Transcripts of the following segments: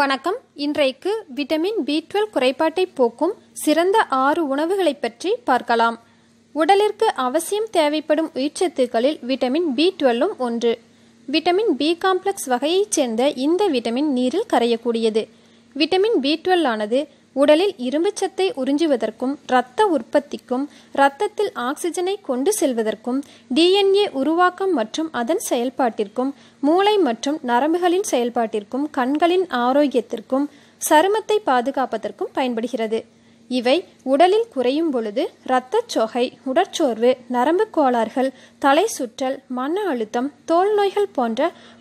வணக்கம் இன்றைக்கு vitamin B twelve குறைபாட்டை போக்கும் சிறந்த ஆறு உணவுகளை பற்றி பார்க்கலாம் உடலிற்கு அவசியம் தேவைப்படும் உயிர்ச்சத்துக்களில் விட்டமின் பி டுவெல்லும் ஒன்று விட்டமின் பி காம்ப்ளெக்ஸ் வகையைச் சேர்ந்த இந்த விட்டமின் நீரில் கரையக்கூடியது விட்டமின் பி டுவெல் ஆனது உடலில் இரும்புச்சத்தை உறிஞ்சுவதற்கும் இரத்த உற்பத்திக்கும் இரத்தத்தில் ஆக்சிஜனை கொண்டு செல்வதற்கும் டிஎன்ஏ உருவாக்கம் மற்றும் அதன் செயல்பாட்டிற்கும் மூளை மற்றும் நரம்புகளின் செயல்பாட்டிற்கும் கண்களின் ஆரோக்கியத்திற்கும் சருமத்தை பாதுகாப்பதற்கும் பயன்படுகிறது இவை உடலில் குறையும் பொழுது சோகை உடற்சோர்வு நரம்பு கோளாறுகள் தலை சுற்றல் மன அழுத்தம் தோல் நோய்கள் போன்ற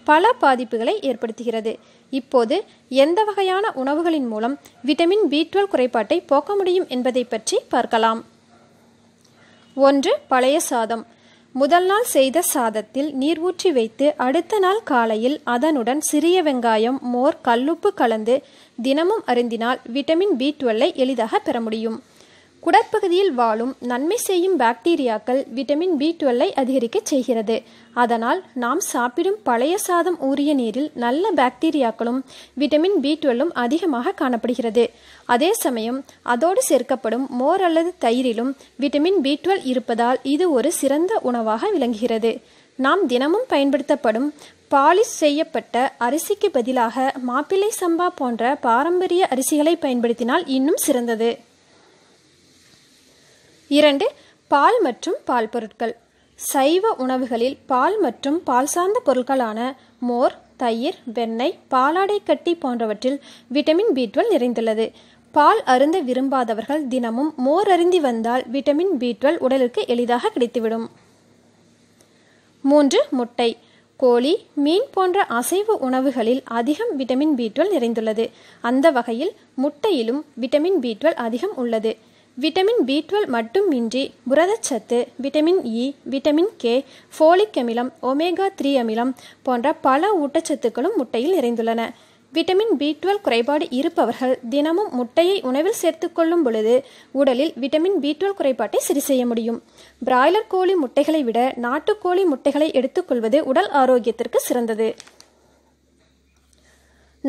பல பாதிப்புகளை ஏற்படுத்துகிறது இப்போது எந்த வகையான உணவுகளின் மூலம் விட்டமின் பி டுவெல் குறைபாட்டை போக்க முடியும் என்பதை பற்றி பார்க்கலாம் ஒன்று பழைய சாதம் முதல் நாள் செய்த சாதத்தில் நீர் ஊற்றி வைத்து அடுத்த நாள் காலையில் அதனுடன் சிறிய வெங்காயம் மோர் கல்லுப்பு கலந்து தினமும் அருந்தினால் விட்டமின் பி டுவெல்லை எளிதாக பெற முடியும் குடற்பகுதியில் வாழும் நன்மை செய்யும் பாக்டீரியாக்கள் விட்டமின் பி டுவெல்லை அதிகரிக்க செய்கிறது அதனால் நாம் சாப்பிடும் பழைய சாதம் ஊறிய நீரில் நல்ல பாக்டீரியாக்களும் விட்டமின் பி டுவெல்லும் அதிகமாக காணப்படுகிறது அதே சமயம் அதோடு சேர்க்கப்படும் மோர் அல்லது தயிரிலும் விட்டமின் பி டுவெல் இருப்பதால் இது ஒரு சிறந்த உணவாக விளங்குகிறது நாம் தினமும் பயன்படுத்தப்படும் பாலிஷ் செய்யப்பட்ட அரிசிக்கு பதிலாக மாப்பிள்ளை சம்பா போன்ற பாரம்பரிய அரிசிகளை பயன்படுத்தினால் இன்னும் சிறந்தது இரண்டு பால் மற்றும் பால் பொருட்கள் சைவ உணவுகளில் பால் மற்றும் பால் சார்ந்த பொருட்களான மோர் தயிர் வெண்ணெய் பாலாடை கட்டி போன்றவற்றில் விட்டமின் பி டுவெல் நிறைந்துள்ளது பால் அருந்த விரும்பாதவர்கள் தினமும் மோர் அருந்தி வந்தால் விட்டமின் பி டுவெல் உடலுக்கு எளிதாக கிடைத்துவிடும் மூன்று முட்டை கோழி மீன் போன்ற அசைவ உணவுகளில் அதிகம் விட்டமின் பி டுவெல் நிறைந்துள்ளது அந்த வகையில் முட்டையிலும் விட்டமின் பி டுவெல் அதிகம் உள்ளது விட்டமின் பி டுவெல் மட்டுமின்றி புரதச்சத்து vitamin E e, vitamin K folic அமிலம் ஒமேகா த்ரீ அமிலம் போன்ற பல ஊட்டச்சத்துக்களும் முட்டையில் நிறைந்துள்ளன விட்டமின் பி டுவெல் குறைபாடு இருப்பவர்கள் தினமும் முட்டையை உணவில் சேர்த்துக்கொள்ளும் பொழுது உடலில் விட்டமின் பி டுவெல் குறைபாட்டை சரி செய்ய முடியும் பிராய்லர் கோழி முட்டைகளை விட நாட்டுக்கோழி முட்டைகளை எடுத்துக்கொள்வது உடல் ஆரோக்கியத்திற்கு சிறந்தது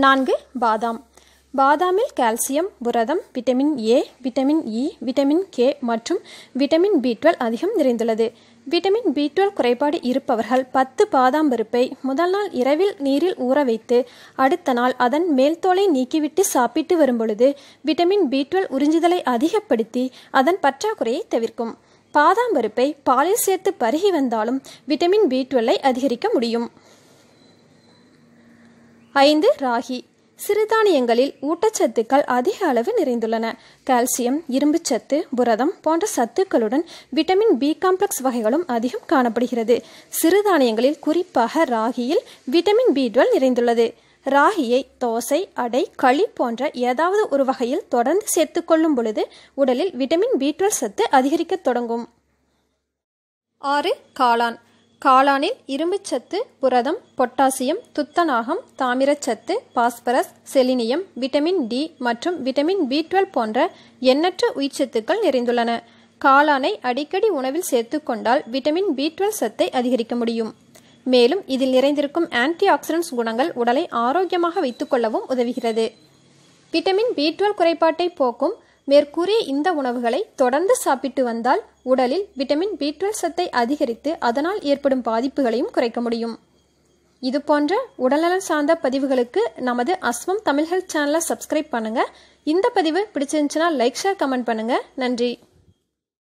நான்கு பாதாம் பாதாமில் கால்சியம் புரதம் vitamin A vitamin E e, vitamin K மற்றும் விட்டமின் பி டுவெல் அதிகம் நிறைந்துள்ளது விட்டமின் பி டுவெல் குறைபாடு இருப்பவர்கள் பத்து பாதாம் பருப்பை முதல் நாள் இரவில் நீரில் ஊற வைத்து அடுத்த நாள் அதன் மேல்தோலை நீக்கிவிட்டு சாப்பிட்டு வரும்பொழுது விட்டமின் பி டுவெல் உறிஞ்சுதலை அதிகப்படுத்தி அதன் பற்றாக்குறையை தவிர்க்கும் பாதாம் பருப்பை பாலில் சேர்த்து பருகி வந்தாலும் விட்டமின் பி டுவெல்லை அதிகரிக்க முடியும் ஐந்து ராகி சிறுதானியங்களில் ஊட்டச்சத்துக்கள் அதிக அளவு நிறைந்துள்ளன கால்சியம் இரும்புச்சத்து புரதம் போன்ற சத்துக்களுடன் விட்டமின் பி காம்ப்ளெக்ஸ் வகைகளும் அதிகம் காணப்படுகிறது சிறுதானியங்களில் குறிப்பாக ராகியில் விட்டமின் பி டுவெல் நிறைந்துள்ளது ராகியை தோசை அடை களி போன்ற ஏதாவது ஒரு வகையில் தொடர்ந்து சேர்த்துக்கொள்ளும் பொழுது உடலில் விட்டமின் பி டுவெல் சத்து அதிகரிக்க தொடங்கும் ஆறு காளான் காளானில் இரும்புச்சத்து புரதம் பொட்டாசியம் துத்தநாகம் தாமிரச்சத்து பாஸ்பரஸ் செலினியம் விட்டமின் டி மற்றும் விட்டமின் பி டுவெல் போன்ற எண்ணற்ற உயிர்ச்சத்துக்கள் நிறைந்துள்ளன காளானை அடிக்கடி உணவில் சேர்த்துக்கொண்டால் விட்டமின் பி டுவெல் சத்தை அதிகரிக்க முடியும் மேலும் இதில் நிறைந்திருக்கும் ஆன்டி ஆக்சிடென்ட்ஸ் குணங்கள் உடலை ஆரோக்கியமாக வைத்துக்கொள்ளவும் உதவுகிறது விட்டமின் பி டுவெல் குறைபாட்டை போக்கும் மேற்கூறிய இந்த உணவுகளை தொடர்ந்து சாப்பிட்டு வந்தால் உடலில் விட்டமின் பி டுவெல் சத்தை அதிகரித்து அதனால் ஏற்படும் பாதிப்புகளையும் குறைக்க முடியும் இது போன்ற உடல்நலம் சார்ந்த பதிவுகளுக்கு நமது அஸ்வம் தமிழ் ஹெல்த் சேனலை சப்ஸ்கிரைப் பண்ணுங்க இந்த பதிவு பிடிச்சிருந்துச்சுன்னா லைக் ஷேர் கமெண்ட் பண்ணுங்க நன்றி